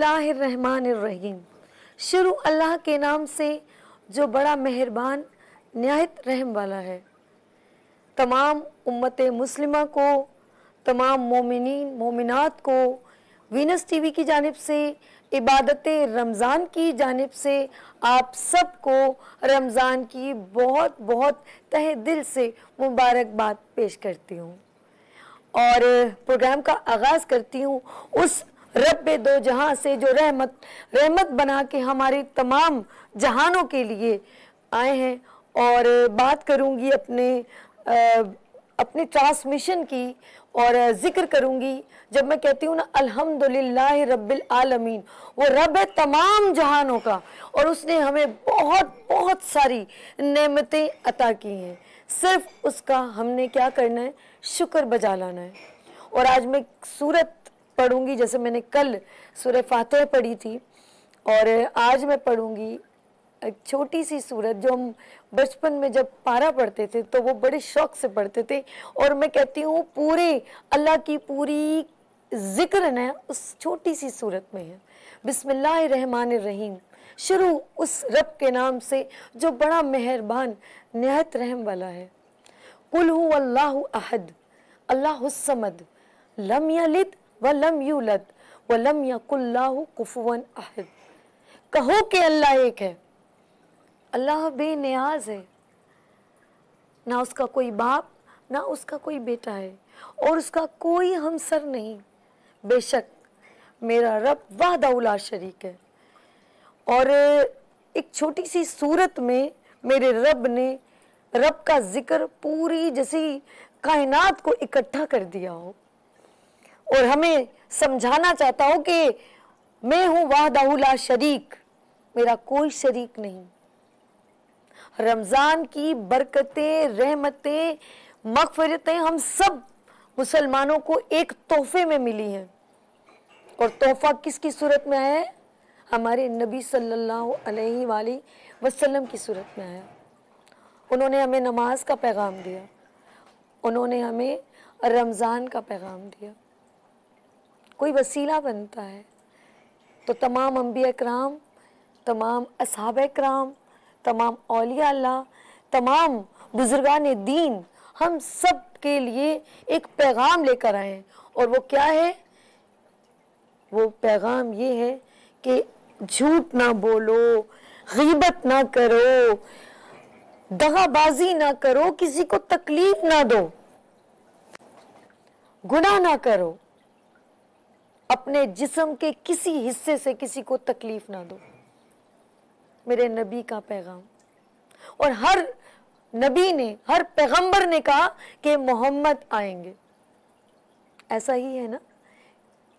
बिस्मिल्लाहिर्रहमानिर्रहीम शुरू अल्लाह के नाम से जो बड़ा मेहरबान नहायत रहम वाला है तमाम उम्मत मुस्लिमा को तमाम मोमिन मोमिनात को वीनस टीवी की जानब से इबादत रमज़ान की जानब से आप सबको रमज़ान की बहुत बहुत तह दिल से मुबारकबाद पेश करती हूँ और प्रोग्राम का आगाज़ करती हूँ उस रब दो जहाँ से जो रहमत रहमत बना के हमारे तमाम जहानों के लिए आए हैं और बात करूँगी अपने आ, अपने ट्रांसमिशन की और ज़िक्र करूंगी जब मैं कहती हूँ ना अल्हम्दुलिल्लाह रब्बिल आलमीन वो रब है तमाम जहानों का और उसने हमें बहुत बहुत सारी नेमतें अता की हैं सिर्फ उसका हमने क्या करना है शुक्र बजा लाना है और आज मैं सूरत पढ़ूंगी जैसे मैंने कल सूर्य फातह पढ़ी थी और आज मैं पढ़ूंगी एक छोटी सी सूरत जो हम बचपन में जब पारा पढ़ते थे तो वो बड़े शौक से पढ़ते थे और मैं कहती हूँ पूरे अल्लाह की पूरी जिक्र न उस छोटी सी सूरत में है बिसमिल्लाहमान रहीम शुरू उस रब के नाम से जो बड़ा मेहरबान नहायत रहम वाला है कुल हूँ अल्लाह अहद अल्लाह समद लम यलिद वलम लम यूलत वलम लम यकुल्लाह कुफवन अहद कहो कि अल्लाह एक है अल्लाह बेनियाज है ना उसका कोई बाप ना उसका कोई बेटा है और उसका कोई हमसर नहीं बेशक मेरा रब वादा उला शरीक है और एक छोटी सी सूरत में मेरे रब ने रब का जिक्र पूरी जैसी कायनात को इकट्ठा कर दिया हो और हमें समझाना चाहता हूँ कि मैं हूँ वाहदाहुला शरीक मेरा कोई शरीक नहीं रमज़ान की बरकतें रहमतें मकफरतें हम सब मुसलमानों को एक तोहफे में मिली हैं और तोहफा किसकी सूरत में आया है हमारे नबी सल्लल्लाहु अलैहि वसल्लम की सूरत में आया उन्होंने हमें नमाज का पैगाम दिया उन्होंने हमें रमज़ान का पैगाम दिया कोई वसीला बनता है तो तमाम अम्बिया कराम तमाम असहाब कराम तमाम अलिया अल्लाह तमाम बुजुर्गान दीन हम सब के लिए एक पैगाम लेकर आए हैं और वो क्या है वो पैगाम ये है कि झूठ ना बोलो गीबत ना करो दगाबाजी ना करो किसी को तकलीफ ना दो गुनाह ना करो अपने जिसम के किसी हिस्से से किसी को तकलीफ ना दो मेरे नबी का पैगाम और हर नबी ने हर पैगंबर ने कहा कि मोहम्मद आएंगे ऐसा ही है ना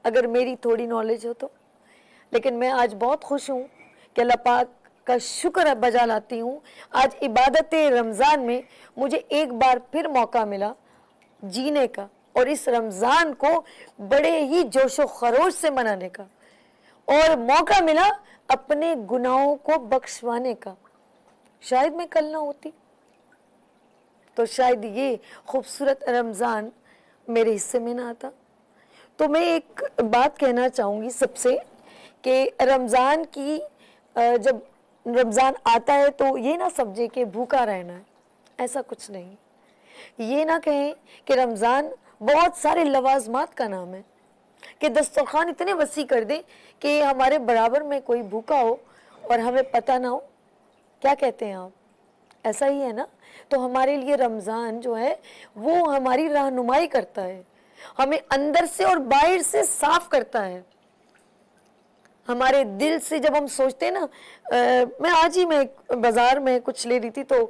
अगर मेरी थोड़ी नॉलेज हो तो लेकिन मैं आज बहुत खुश हूँ कि अल्लाह पाक का शुक्र बजा लाती हूँ आज इबादत रमज़ान में मुझे एक बार फिर मौका मिला जीने का और इस रमज़ान को बड़े ही जोशो खरोश से मनाने का और मौका मिला अपने गुनाहों को बख्शवाने का शायद मैं कल ना होती तो शायद ये खूबसूरत रमज़ान मेरे हिस्से में ना आता तो मैं एक बात कहना चाहूंगी सबसे कि रमज़ान की जब रमज़ान आता है तो ये ना समझे कि भूखा रहना है ऐसा कुछ नहीं ये ना कहें कि रमज़ान बहुत सारे लवाजमात का नाम है कि दस्तरखान इतने वसी कर दें कि हमारे बराबर में कोई भूखा हो और हमें पता ना हो क्या कहते हैं आप ऐसा ही है ना तो हमारे लिए रमज़ान जो है वो हमारी रहनुमाई करता है हमें अंदर से और बाहर से साफ करता है हमारे दिल से जब हम सोचते हैं ना आ, मैं आज ही मैं बाज़ार में कुछ ले रही थी तो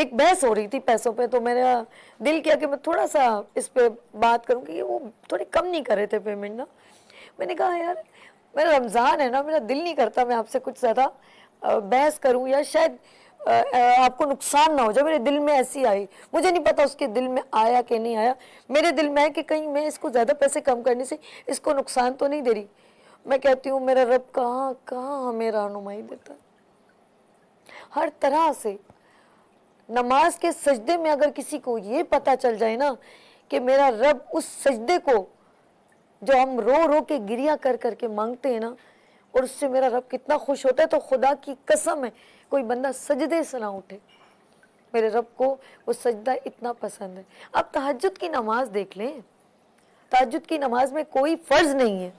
एक बहस हो रही थी पैसों पे तो मेरा दिल किया कि मैं थोड़ा सा इस पर बात करूँ कि वो थोड़े कम नहीं कर रहे थे पेमेंट ना मैंने कहा यार मेरा रमज़ान है ना मेरा दिल नहीं करता मैं आपसे कुछ ज़्यादा बहस करूँ या शायद आपको नुकसान ना हो जाए मेरे दिल में ऐसी आई मुझे नहीं पता उसके दिल में आया कि नहीं आया मेरे दिल में है कि कहीं मैं इसको ज़्यादा पैसे कम करने से इसको नुकसान तो नहीं दे रही मैं कहती हूँ मेरा रब कहाँ कहाँ हमें रहनुमाई देता हर तरह से नमाज के सजदे में अगर किसी को ये पता चल जाए ना कि मेरा रब उस सजदे को जो हम रो रो के गिरिया कर करके मांगते हैं ना और उससे मेरा रब कितना खुश होता है तो खुदा की कसम है कोई बंदा सजदे से ना उठे मेरे रब को वो सजदा इतना पसंद है अब तहजद की नमाज देख लें तहजद की नमाज में कोई फ़र्ज नहीं है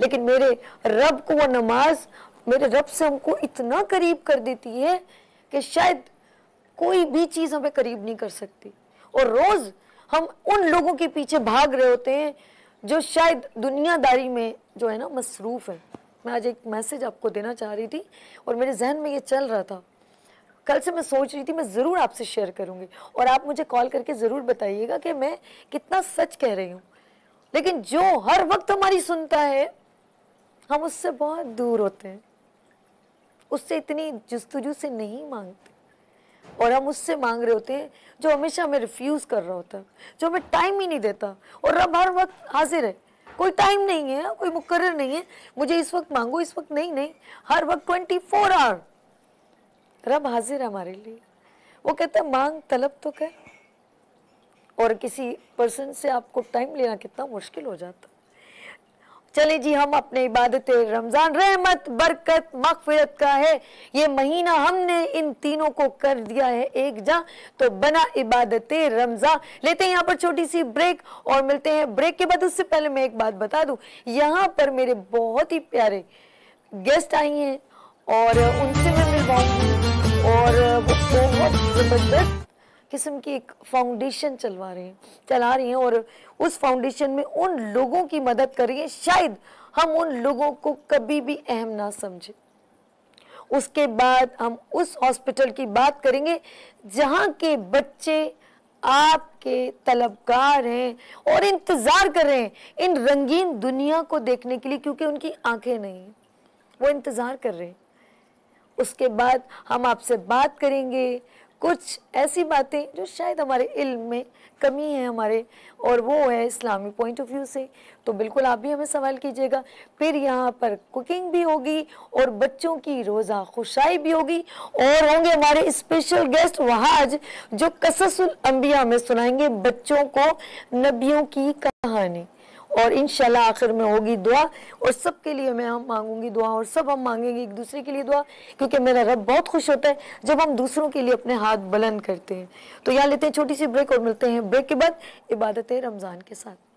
लेकिन मेरे रब को वो नमाज मेरे रब से हमको इतना करीब कर देती है कि शायद कोई भी चीज़ हमें करीब नहीं कर सकती और रोज़ हम उन लोगों के पीछे भाग रहे होते हैं जो शायद दुनियादारी में जो है ना मसरूफ़ है मैं आज एक मैसेज आपको देना चाह रही थी और मेरे जहन में ये चल रहा था कल से मैं सोच रही थी मैं ज़रूर आपसे शेयर करूँगी और आप मुझे कॉल करके ज़रूर बताइएगा कि मैं कितना सच कह रही हूँ लेकिन जो हर वक्त हमारी सुनता है हम उससे बहुत दूर होते हैं उससे इतनी जस्तुजू से नहीं मांगते और हम उससे मांग रहे होते हैं जो हमेशा हमें रिफ्यूज़ कर रहा होता है जो हमें टाइम ही नहीं देता और रब हर वक्त हाजिर है कोई टाइम नहीं है कोई मुकर नहीं है मुझे इस वक्त मांगो इस वक्त नहीं नहीं हर वक्त ट्वेंटी फोर आवर रब हाजिर है हमारे लिए वो कहता है मांग तलब तो कह और किसी पर्सन से आपको टाइम लेना कितना मुश्किल हो जाता चले जी हम अपने इबादत रमज़ान रहमत बरकत मगफरत का है ये महीना हमने इन तीनों को कर दिया है एक जा तो बना इबादत रमज़ान लेते हैं यहाँ पर छोटी सी ब्रेक और मिलते हैं ब्रेक के बाद उससे पहले मैं एक बात बता दू यहाँ पर मेरे बहुत ही प्यारे गेस्ट आई हैं और उनसे मैं मिलवाऊंगी और वो बहुत ज़बरदस्त किस्म की एक फाउंडेशन चलवा रहे हैं चला रही हैं और उस फाउंडेशन में उन लोगों की मदद कर रही हैं शायद हम उन लोगों को कभी भी अहम ना समझें उसके बाद हम उस हॉस्पिटल की बात करेंगे जहाँ के बच्चे आपके तलबकार हैं और इंतज़ार कर रहे हैं इन रंगीन दुनिया को देखने के लिए क्योंकि उनकी आंखें नहीं वो इंतज़ार कर रहे हैं उसके बाद हम आपसे बात करेंगे कुछ ऐसी बातें जो शायद हमारे इल्म में कमी है हमारे और वो है इस्लामी पॉइंट ऑफ व्यू से तो बिल्कुल आप भी हमें सवाल कीजिएगा फिर यहाँ पर कुकिंग भी होगी और बच्चों की रोज़ा खुशाई भी होगी और होंगे हमारे स्पेशल गेस्ट वहाज जो कससुल अंबिया में सुनाएंगे बच्चों को नबियों की कहानी और इन आखिर में होगी दुआ और सब के लिए मैं हम मांगूंगी दुआ और सब हम मांगेंगे एक दूसरे के लिए दुआ क्योंकि मेरा रब बहुत खुश होता है जब हम दूसरों के लिए अपने हाथ बुलंद करते हैं तो यहाँ लेते हैं छोटी सी ब्रेक और मिलते हैं ब्रेक के बाद इबादत रमज़ान के साथ